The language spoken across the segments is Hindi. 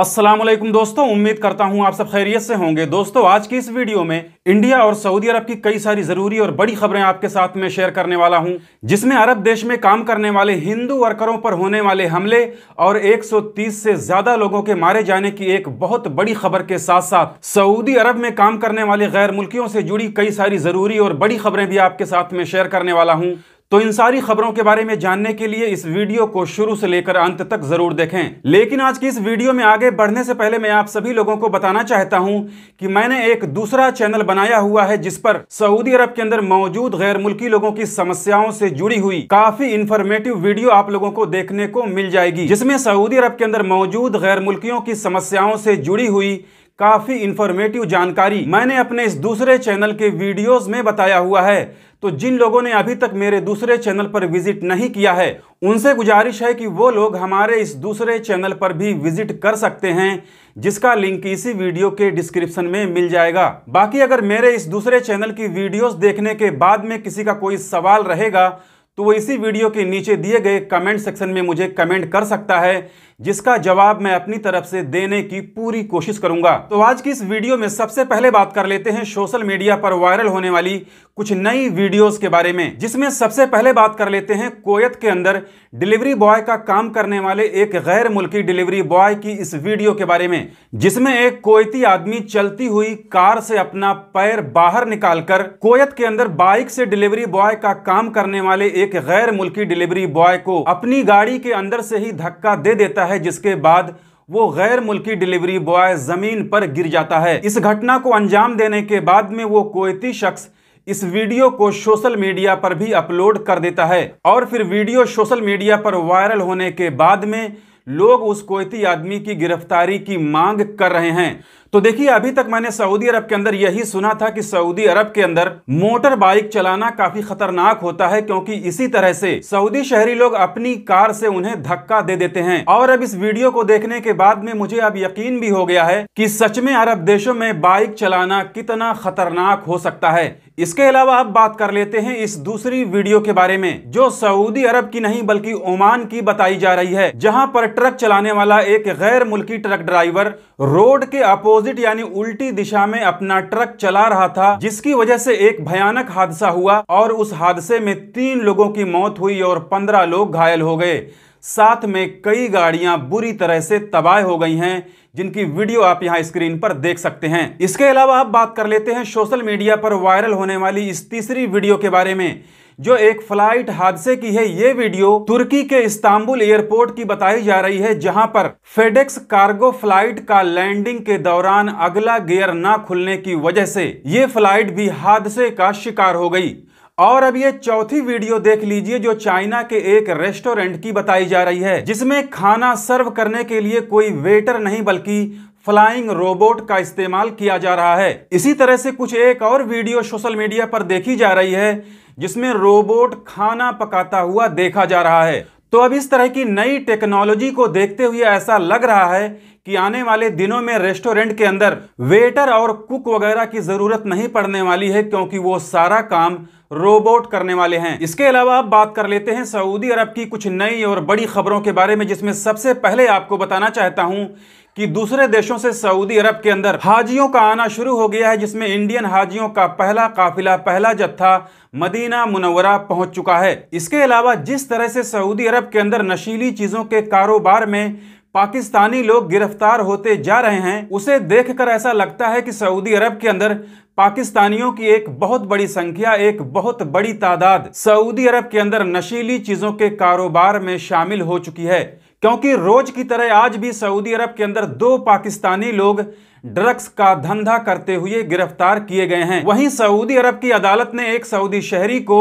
असलम दोस्तों उम्मीद करता हूँ आप सब खैरियत से होंगे दोस्तों आज की इस वीडियो में इंडिया और सऊदी अरब की कई सारी ज़रूरी और बड़ी खबरें आपके साथ में शेयर करने वाला हूँ जिसमें अरब देश में काम करने वाले हिंदू वर्करों पर होने वाले हमले और 130 से ज़्यादा लोगों के मारे जाने की एक बहुत बड़ी खबर के साथ साथ सऊदी अरब में काम करने वाले गैर मुल्कियों से जुड़ी कई सारी ज़रूरी और बड़ी खबरें भी आपके साथ में शेयर करने वाला हूँ तो इन सारी खबरों के बारे में जानने के लिए इस वीडियो को शुरू से लेकर अंत तक जरूर देखें लेकिन आज की इस वीडियो में आगे बढ़ने से पहले मैं आप सभी लोगों को बताना चाहता हूं कि मैंने एक दूसरा चैनल बनाया हुआ है जिस पर सऊदी अरब के अंदर मौजूद गैर मुल्की लोगों की समस्याओं से जुड़ी हुई काफी इन्फॉर्मेटिव वीडियो आप लोगों को देखने को मिल जाएगी जिसमें सऊदी अरब के अंदर मौजूद गैर मुल्कियों की समस्याओं से जुड़ी हुई काफ़ी इंफॉर्मेटिव जानकारी मैंने अपने इस दूसरे चैनल के वीडियोस में बताया हुआ है तो जिन लोगों ने अभी तक मेरे दूसरे चैनल पर विजिट नहीं किया है उनसे गुजारिश है कि वो लोग हमारे इस दूसरे चैनल पर भी विजिट कर सकते हैं जिसका लिंक इसी वीडियो के डिस्क्रिप्शन में मिल जाएगा बाकी अगर मेरे इस दूसरे चैनल की वीडियोस देखने के बाद में किसी का कोई सवाल रहेगा तो वो इसी वीडियो के नीचे दिए गए कमेंट सेक्शन में मुझे कमेंट कर सकता है जिसका जवाब मैं अपनी तरफ से देने की पूरी कोशिश करूंगा तो आज की इस वीडियो में सबसे पहले बात कर लेते हैं सोशल मीडिया पर वायरल होने वाली कुछ नई वीडियोस के बारे में जिसमें सबसे पहले बात कर लेते हैं कोयत के अंदर डिलीवरी बॉय का काम करने वाले एक गैर मुल्की डिलीवरी बॉय की इस वीडियो के बारे में जिसमें एक कोयती आदमी चलती हुई कार से अपना पैर बाहर निकालकर कोयत के अंदर बाइक से डिलीवरी बॉय का काम करने वाले एक गैर मुल्की डिलीवरी बॉय को अपनी गाड़ी के अंदर से ही धक्का दे देता है है जिसके बाद वो गैर मुल्की डिलीवरी बॉय ज़मीन पर गिर जाता है इस घटना को अंजाम देने के बाद में वो कोयती शख्स इस वीडियो को सोशल मीडिया पर भी अपलोड कर देता है और फिर वीडियो सोशल मीडिया पर वायरल होने के बाद में लोग उस कोयती आदमी की गिरफ्तारी की मांग कर रहे हैं तो देखिए अभी तक मैंने सऊदी अरब के अंदर यही सुना था कि सऊदी अरब के अंदर मोटर बाइक चलाना काफी खतरनाक होता है क्योंकि इसी तरह से सऊदी शहरी लोग अपनी कार से उन्हें धक्का दे देते हैं और अब इस वीडियो को देखने के बाद में मुझे अब यकीन भी हो गया है कि सच में अरब देशों में बाइक चलाना कितना खतरनाक हो सकता है इसके अलावा अब बात कर लेते हैं इस दूसरी वीडियो के बारे में जो सऊदी अरब की नहीं बल्कि ओमान की बताई जा रही है जहां पर ट्रक चलाने वाला एक गैर मुल्की ट्रक ड्राइवर रोड के अपो अपोजिट यानी उल्टी दिशा में अपना ट्रक चला रहा था जिसकी वजह से एक भयानक हादसा हुआ और उस हादसे में तीन लोगों की मौत हुई और पंद्रह लोग घायल हो गए साथ में कई गाड़ियां बुरी तरह से तबाह हो गई हैं जिनकी वीडियो आप यहां स्क्रीन पर देख सकते हैं इसके अलावा आप बात कर लेते हैं सोशल मीडिया पर वायरल होने वाली इस तीसरी वीडियो के बारे में जो एक फ्लाइट हादसे की है ये वीडियो तुर्की के इस्तांबुल एयरपोर्ट की बताई जा रही है जहां पर फेडेक्स कार्गो फ्लाइट का लैंडिंग के दौरान अगला गियर न खुलने की वजह से ये फ्लाइट भी हादसे का शिकार हो गई और अब ये चौथी वीडियो देख लीजिए जो चाइना के एक रेस्टोरेंट की बताई जा रही है जिसमें खाना सर्व करने के लिए कोई वेटर नहीं बल्कि फ्लाइंग रोबोट का इस्तेमाल किया जा रहा है इसी तरह से कुछ एक और वीडियो सोशल मीडिया पर देखी जा रही है जिसमें रोबोट खाना पकाता हुआ देखा जा रहा है तो अब इस तरह की नई टेक्नोलॉजी को देखते हुए ऐसा लग रहा है कि आने वाले दिनों में रेस्टोरेंट के अंदर वेटर और कुक वगैरह की ज़रूरत नहीं पड़ने वाली है क्योंकि वो सारा काम रोबोट करने वाले हैं इसके अलावा आप बात कर लेते हैं सऊदी अरब की कुछ नई और बड़ी खबरों के बारे में जिसमें सबसे पहले आपको बताना चाहता हूं कि दूसरे देशों से सऊदी अरब के अंदर हाजियों का आना शुरू हो गया है जिसमें इंडियन हाजियों का पहला काफिला पहला जत्था मदीना मुनवरा पहुंच चुका है इसके अलावा जिस तरह से सऊदी अरब के अंदर नशीली चीज़ों के कारोबार में पाकिस्तानी लोग गिरफ्तार होते जा रहे हैं उसे देखकर ऐसा लगता है कि सऊदी अरब के अंदर पाकिस्तानियों की एक बहुत बड़ी संख्या एक बहुत बड़ी तादाद सऊदी अरब के अंदर नशीली चीज़ों के कारोबार में शामिल हो चुकी है क्योंकि रोज की तरह आज भी सऊदी अरब के अंदर दो पाकिस्तानी लोग ड्रग्स का धंधा करते हुए गिरफ्तार किए गए हैं वहीं सऊदी अरब की अदालत ने एक सऊदी शहरी को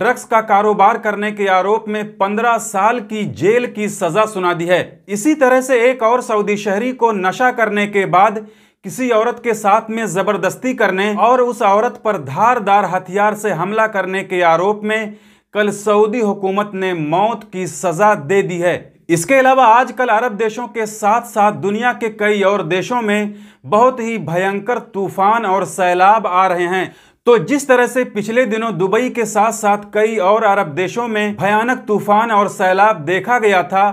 ड्रग्स का कारोबार करने के आरोप में 15 साल की जेल की सजा सुना दी है इसी तरह से एक और सऊदी शहरी को नशा करने के बाद किसी औरत के साथ में जबरदस्ती करने और उस औरत पर धारदार हथियार से हमला करने के आरोप में कल सऊदी हुकूमत ने मौत की सजा दे दी है इसके अलावा आजकल अरब देशों के साथ साथ दुनिया के कई और देशों में बहुत ही भयंकर तूफान और सैलाब आ रहे हैं तो जिस तरह से पिछले दिनों दुबई के साथ साथ कई और अरब देशों में भयानक तूफान और सैलाब देखा गया था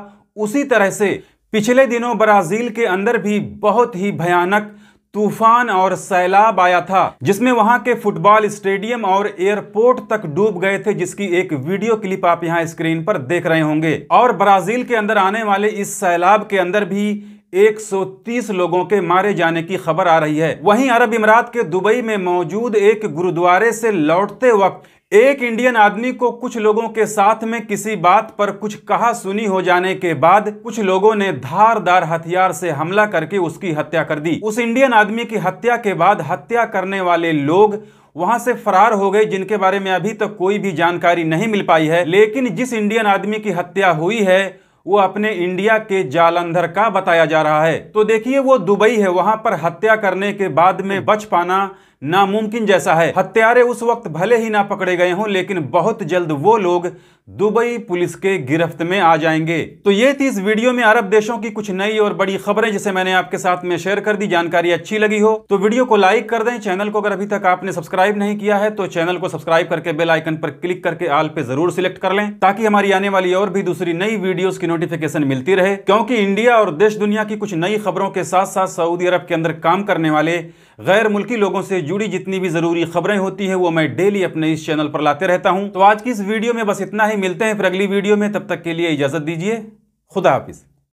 उसी तरह से पिछले दिनों ब्राज़ील के अंदर भी बहुत ही भयानक तूफान और सैलाब आया था जिसमें वहां के फुटबॉल स्टेडियम और एयरपोर्ट तक डूब गए थे जिसकी एक वीडियो क्लिप आप यहां स्क्रीन पर देख रहे होंगे और ब्राजील के अंदर आने वाले इस सैलाब के अंदर भी 130 लोगों के मारे जाने की खबर आ रही है वहीं अरब इमारात के दुबई में मौजूद एक गुरुद्वारे से लौटते वक्त एक इंडियन आदमी को कुछ लोगों के साथ में किसी बात पर कुछ कहा सुनी हो जाने के बाद कुछ लोगों ने धारदार हथियार से हमला करके उसकी हत्या कर दी उस इंडियन आदमी की हत्या के बाद हत्या करने वाले लोग वहां से फरार हो गए जिनके बारे में अभी तक कोई भी जानकारी नहीं मिल पाई है लेकिन जिस इंडियन आदमी की हत्या हुई है वो अपने इंडिया के जालंधर का बताया जा रहा है तो देखिए वो दुबई है वहां पर हत्या करने के बाद में बच पाना नामुमकिन जैसा है हत्यारे उस वक्त भले ही ना पकड़े गए हों लेकिन बहुत जल्द वो लोग दुबई पुलिस के गिरफ्त में आ जाएंगे तो ये थी इस वीडियो में अरब देशों की कुछ नई और बड़ी खबरें जिसे मैंने आपके साथ में शेयर कर दी जानकारी अच्छी लगी हो तो वीडियो को लाइक कर दें चैनल को अगर अभी तक आपने सब्सक्राइब नहीं किया है तो चैनल को सब्सक्राइब करके बेल आइकन पर क्लिक करके आल पे जरूर सिलेक्ट कर लें ताकि हमारी आने वाली और भी दूसरी नई वीडियो की नोटिफिकेशन मिलती रहे क्योंकि इंडिया और देश दुनिया की कुछ नई खबरों के साथ साथ सऊदी अरब के अंदर काम करने वाले गैर मुल्की लोगों से जुड़ी जितनी भी जरूरी खबरें होती है वो मैं डेली अपने इस चैनल पर लाते रहता हूँ तो आज की इस वीडियो में बस इतना ही मिलते हैं फिर अगली वीडियो में तब तक के लिए इजाजत दीजिए खुदा हाफिज़